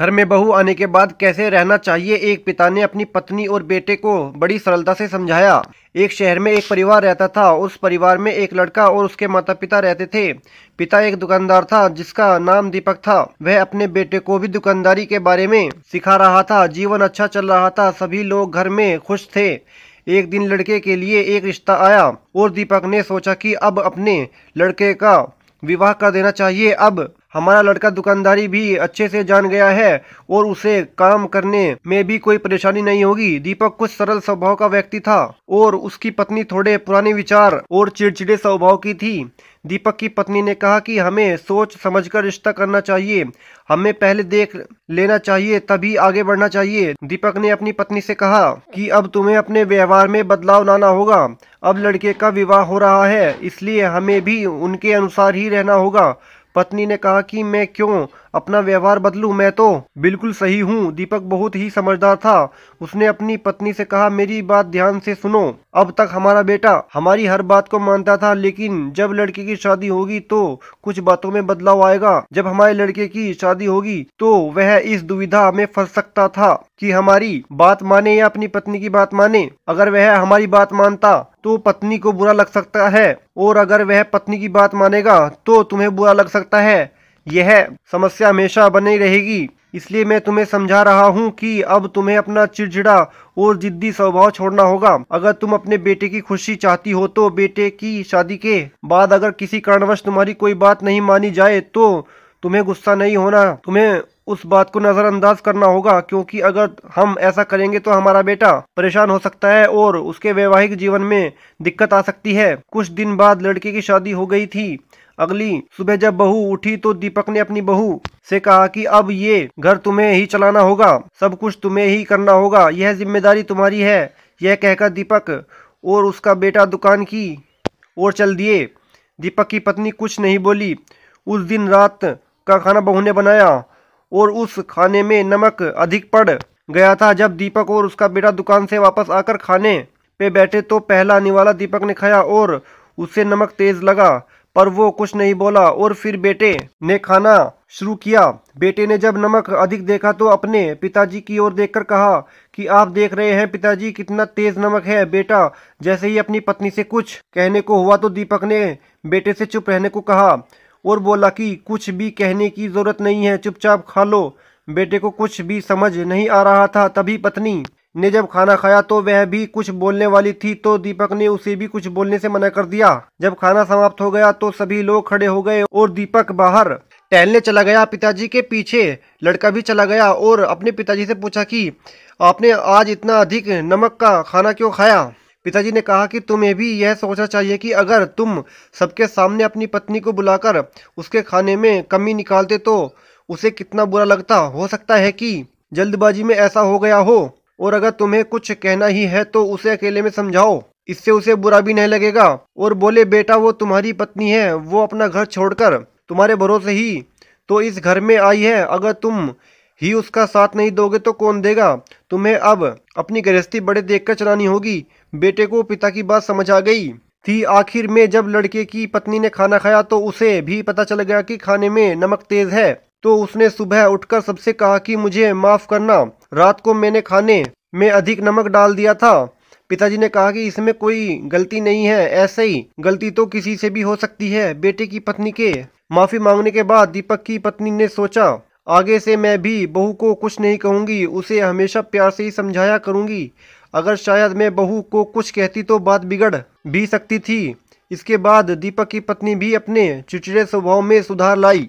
घर में बहू आने के बाद कैसे रहना चाहिए एक पिता ने अपनी पत्नी और बेटे को बड़ी सरलता से समझाया एक शहर में एक परिवार रहता था उस परिवार में एक लड़का और उसके माता पिता रहते थे पिता एक दुकानदार था जिसका नाम दीपक था वह अपने बेटे को भी दुकानदारी के बारे में सिखा रहा था जीवन अच्छा चल रहा था सभी लोग घर में खुश थे एक दिन लड़के के लिए एक रिश्ता आया और दीपक ने सोचा कि अब अपने लड़के का विवाह कर देना चाहिए अब हमारा लड़का दुकानदारी भी अच्छे से जान गया है और उसे काम करने में भी कोई परेशानी नहीं होगी दीपक कुछ सरल स्वभाव का व्यक्ति था और उसकी पत्नी थोड़े पुराने विचार और चिड़चिड़े स्वभाव की थी दीपक की पत्नी ने कहा कि हमें सोच समझकर रिश्ता करना चाहिए हमें पहले देख लेना चाहिए तभी आगे बढ़ना चाहिए दीपक ने अपनी पत्नी से कहा कि अब तुम्हें अपने व्यवहार में बदलाव लाना होगा अब लड़के का विवाह हो रहा है इसलिए हमें भी उनके अनुसार ही रहना होगा पत्नी ने कहा कि मैं क्यों अपना व्यवहार बदलूं मैं तो बिल्कुल सही हूं दीपक बहुत ही समझदार था उसने अपनी पत्नी से कहा मेरी बात ध्यान से सुनो अब तक हमारा बेटा हमारी हर बात को मानता था लेकिन जब लड़के की शादी होगी तो कुछ बातों में बदलाव आएगा जब हमारे लड़के की शादी होगी तो वह इस दुविधा में फंस सकता था कि हमारी बात माने या अपनी पत्नी की बात माने अगर वह हमारी बात मानता तो पत्नी को बुरा लग सकता है और अगर वह पत्नी की बात मानेगा तो तुम्हें बुरा लग सकता है यह समस्या हमेशा बनी रहेगी इसलिए मैं तुम्हें समझा रहा हूँ कि अब तुम्हें अपना चिड़चिड़ा और जिद्दी स्वभाव छोड़ना होगा अगर तुम अपने बेटे की खुशी चाहती हो तो बेटे की शादी के बाद अगर किसी कारणवश तुम्हारी कोई बात नहीं मानी जाए तो तुम्हें गुस्सा नहीं होना तुम्हें उस बात को नज़रअंदाज करना होगा क्योंकि अगर हम ऐसा करेंगे तो हमारा बेटा परेशान हो सकता है और उसके वैवाहिक जीवन में दिक्कत आ सकती है कुछ दिन बाद लड़के की शादी हो गई थी अगली सुबह जब बहू उठी तो दीपक ने अपनी बहू से कहा कि अब ये घर तुम्हें ही चलाना होगा सब कुछ तुम्हें ही करना होगा यह जिम्मेदारी तुम्हारी है यह कहकर दीपक और उसका बेटा दुकान की ओर चल दिए दीपक की पत्नी कुछ नहीं बोली उस दिन रात का खाना बहू ने बनाया और उस खाने में नमक अधिक पड़ गया था जब दीपक और उसका बेटा दुकान से वापस आकर खाने पे बैठे तो पहला निवाला दीपक ने खाया और उसे नमक तेज लगा पर वो कुछ नहीं बोला और फिर बेटे ने खाना शुरू किया बेटे ने जब नमक अधिक देखा तो अपने पिताजी की ओर देखकर कहा कि आप देख रहे हैं पिताजी कितना तेज नमक है बेटा जैसे ही अपनी पत्नी से कुछ कहने को हुआ तो दीपक ने बेटे से चुप रहने को कहा और बोला कि कुछ भी कहने की ज़रूरत नहीं है चुपचाप खा लो बेटे को कुछ भी समझ नहीं आ रहा था तभी पत्नी ने जब खाना खाया तो वह भी कुछ बोलने वाली थी तो दीपक ने उसे भी कुछ बोलने से मना कर दिया जब खाना समाप्त हो गया तो सभी लोग खड़े हो गए और दीपक बाहर टहलने चला गया पिताजी के पीछे लड़का भी चला गया और अपने पिताजी से पूछा कि आपने आज इतना अधिक नमक का खाना क्यों खाया पिताजी ने कहा कि तुम्हें भी यह सोचना चाहिए कि अगर तुम सबके सामने अपनी पत्नी को बुलाकर उसके खाने में कमी निकालते तो उसे कितना बुरा लगता हो सकता है कि जल्दबाजी में ऐसा हो गया हो और अगर तुम्हें कुछ कहना ही है तो उसे अकेले में समझाओ इससे उसे बुरा भी नहीं लगेगा और बोले बेटा वो तुम्हारी पत्नी है वो अपना घर छोड़कर तुम्हारे भरोसे ही तो इस घर में आई है अगर तुम ही उसका साथ नहीं दोगे तो कौन देगा तुम्हें अब अपनी गृहस्थी बड़े देखकर चलानी होगी बेटे को पिता की बात समझ आ गई थी आखिर में जब लड़के की पत्नी ने खाना खाया तो उसे भी पता चल गया कि खाने में नमक तेज है तो उसने सुबह उठकर सबसे कहा कि मुझे माफ़ करना रात को मैंने खाने में अधिक नमक डाल दिया था पिताजी ने कहा कि इसमें कोई गलती नहीं है ऐसे ही गलती तो किसी से भी हो सकती है बेटे की पत्नी के माफ़ी मांगने के बाद दीपक की पत्नी ने सोचा आगे से मैं भी बहू को कुछ नहीं कहूँगी उसे हमेशा प्यार से ही समझाया करूँगी अगर शायद मैं बहू को कुछ कहती तो बात बिगड़ भी सकती थी इसके बाद दीपक की पत्नी भी अपने चिड़चिड़े स्वभाव में सुधार लाई